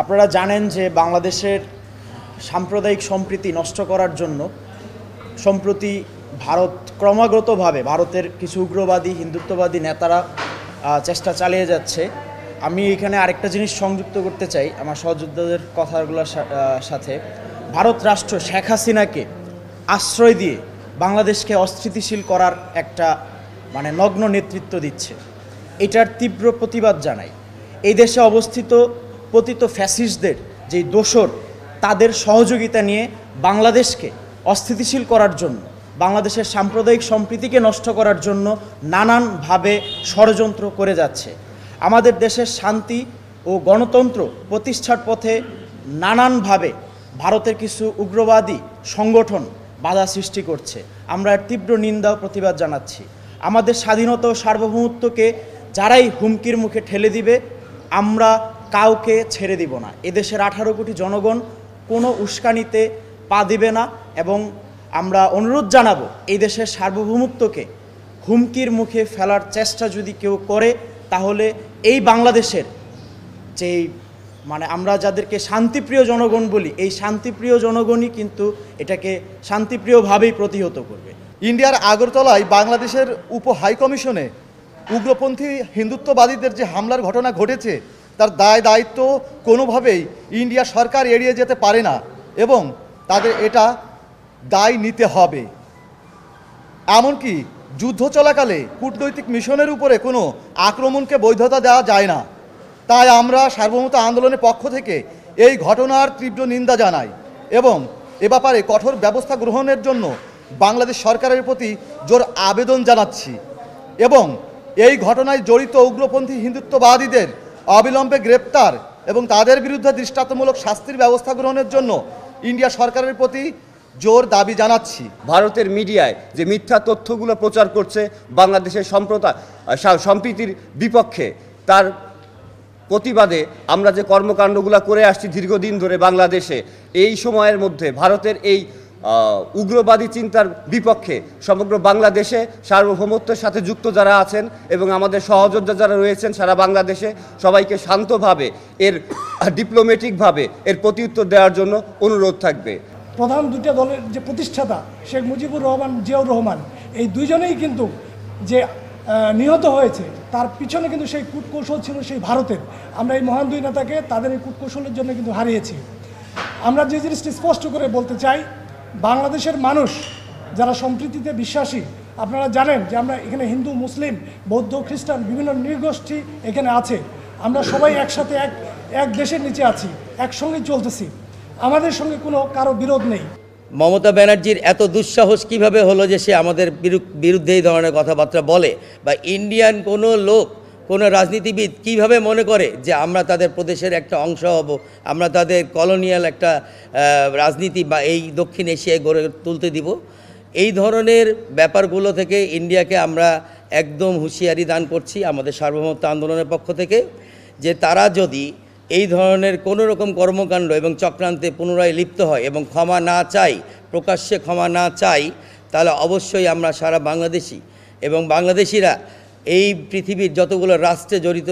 আপনারা জানেন যে বাংলাদেশের সাম্প্রদায়িক সম্প্রীতি নষ্ট করার জন্য সম্প্রতি ভারত ক্রমাগতভাবে ভারতের কিছু উগ্রবাদী হিন্দুত্ববাদী নেতারা চেষ্টা চালিয়ে যাচ্ছে আমি এখানে আরেকটা জিনিস সংযুক্ত করতে চাই আমার সহযোদ্ধাদের কথাগুলোর সাথে ভারত রাষ্ট্র শেখ হাসিনাকে আশ্রয় দিয়ে বাংলাদেশকে অস্থিতিশীল করার একটা মানে নগ্ন নেতৃত্ব দিচ্ছে এটার তীব্র প্রতিবাদ জানাই এই দেশে অবস্থিত পতিত ফ্যাসিস্টদের যে দোষর তাদের সহযোগিতা নিয়ে বাংলাদেশকে অস্থিতিশীল করার জন্য বাংলাদেশের সাম্প্রদায়িক সম্প্রীতিকে নষ্ট করার জন্য নানানভাবে ষড়যন্ত্র করে যাচ্ছে আমাদের দেশের শান্তি ও গণতন্ত্র প্রতিষ্ঠার পথে নানানভাবে ভারতের কিছু উগ্রবাদী সংগঠন বাধা সৃষ্টি করছে আমরা তীব্র নিন্দা ও প্রতিবাদ জানাচ্ছি আমাদের স্বাধীনতা ও সার্বভৌমত্বকে যারাই হুমকির মুখে ঠেলে দিবে আমরা কাউকে ছেড়ে দিব না এদেশের আঠারো কোটি জনগণ কোনো উস্কানিতে পা দিবে না এবং আমরা অনুরোধ জানাবো এই দেশের সার্বভৌমত্বকে হুমকির মুখে ফেলার চেষ্টা যদি কেউ করে তাহলে এই বাংলাদেশের যেই মানে আমরা যাদেরকে শান্তিপ্রিয় জনগণ বলি এই শান্তিপ্রিয় জনগণই কিন্তু এটাকে শান্তিপ্রিয়ভাবেই প্রতিহত করবে ইন্ডিয়ার আগরতলায় বাংলাদেশের উপ হাইকমিশনে উগ্রপন্থী হিন্দুত্ববাদীদের যে হামলার ঘটনা ঘটেছে তার দায় দায়িত্ব কোনোভাবেই ইন্ডিয়া সরকার এড়িয়ে যেতে পারে না এবং তাদের এটা দায় নিতে হবে এমনকি যুদ্ধ চলাকালে কূটনৈতিক মিশনের উপরে কোনো আক্রমণকে বৈধতা দেওয়া যায় না তাই আমরা সার্বভৌমতা আন্দোলনের পক্ষ থেকে এই ঘটনার তীব্র নিন্দা জানাই এবং এ ব্যাপারে কঠোর ব্যবস্থা গ্রহণের জন্য বাংলাদেশ সরকারের প্রতি জোর আবেদন জানাচ্ছি এবং এই ঘটনায় জড়িত উগ্রপন্থী হিন্দুত্ববাদীদের অবিলম্বে গ্রেপ্তার এবং তাদের বিরুদ্ধে দৃষ্টান্তমূলক শাস্তির ব্যবস্থা গ্রহণের জন্য ইন্ডিয়া সরকারের প্রতি জোর দাবি জানাচ্ছি ভারতের মিডিয়ায় যে মিথ্যা তথ্যগুলো প্রচার করছে বাংলাদেশের সম্প্রতা সম্প্রীতির বিপক্ষে তার প্রতিবাদে আমরা যে কর্মকাণ্ডগুলো করে আসছি দীর্ঘদিন ধরে বাংলাদেশে এই সময়ের মধ্যে ভারতের এই উগ্রবাদী চিন্তার বিপক্ষে সমগ্র বাংলাদেশে সার্বভৌমত্বের সাথে যুক্ত যারা আছেন এবং আমাদের সহযোদ্ধা যারা রয়েছেন সারা বাংলাদেশে সবাইকে শান্তভাবে এর ডিপ্লোমেটিকভাবে এর প্রতিউত্তর দেওয়ার জন্য অনুরোধ থাকবে প্রধান দুটা দলের যে প্রতিষ্ঠাতা শেখ মুজিবুর রহমান জিয়াউর রহমান এই দুইজনেই কিন্তু যে নিহত হয়েছে তার পিছনে কিন্তু সেই কূটকৌশল ছিল সেই ভারতের আমরা এই মহান দুই নেতাকে তাদের এই কূটকৌশলের জন্য কিন্তু হারিয়েছি আমরা যে জিনিসটি স্পষ্ট করে বলতে চাই বাংলাদেশের মানুষ যারা সম্প্রীতিতে বিশ্বাসী আপনারা জানেন যে আমরা এখানে হিন্দু মুসলিম বৌদ্ধ খ্রিস্টান বিভিন্ন নৃগোষ্ঠী এখানে আছে আমরা সবাই একসাথে এক এক দেশের নিচে আছি একসঙ্গে চলতেছি আমাদের সঙ্গে কোনো কারো বিরোধ নেই মমতা ব্যানার্জির এত দুঃসাহস কিভাবে হলো যে সে আমাদের বিরুদ্ধে এই ধরনের কথাবার্তা বলে বা ইন্ডিয়ান কোনো লোক কোনো রাজনীতিবিদ কিভাবে মনে করে যে আমরা তাদের প্রদেশের একটা অংশ হব আমরা তাদের কলোনিয়াল একটা রাজনীতি বা এই দক্ষিণ এশিয়ায় গড়ে তুলতে দিব এই ধরনের ব্যাপারগুলো থেকে ইন্ডিয়াকে আমরা একদম হুঁশিয়ারি দান করছি আমাদের সার্বভৌমত্ব আন্দোলনের পক্ষ থেকে যে তারা যদি এই ধরনের কোনো রকম কর্মকাণ্ড এবং চক্রান্তে পুনরায় লিপ্ত হয় এবং ক্ষমা না চাই প্রকাশ্যে ক্ষমা না চাই তাহলে অবশ্যই আমরা সারা বাংলাদেশি এবং বাংলাদেশিরা এই পৃথিবীর যতগুলো রাষ্ট্রে জড়িত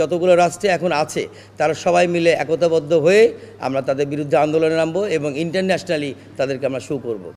যতগুলো রাষ্ট্রে এখন আছে তারা সবাই মিলে একতাবদ্ধ হয়ে আমরা তাদের বিরুদ্ধে আন্দোলনে নামবো এবং ইন্টারন্যাশনালি তাদেরকে আমরা শু করবো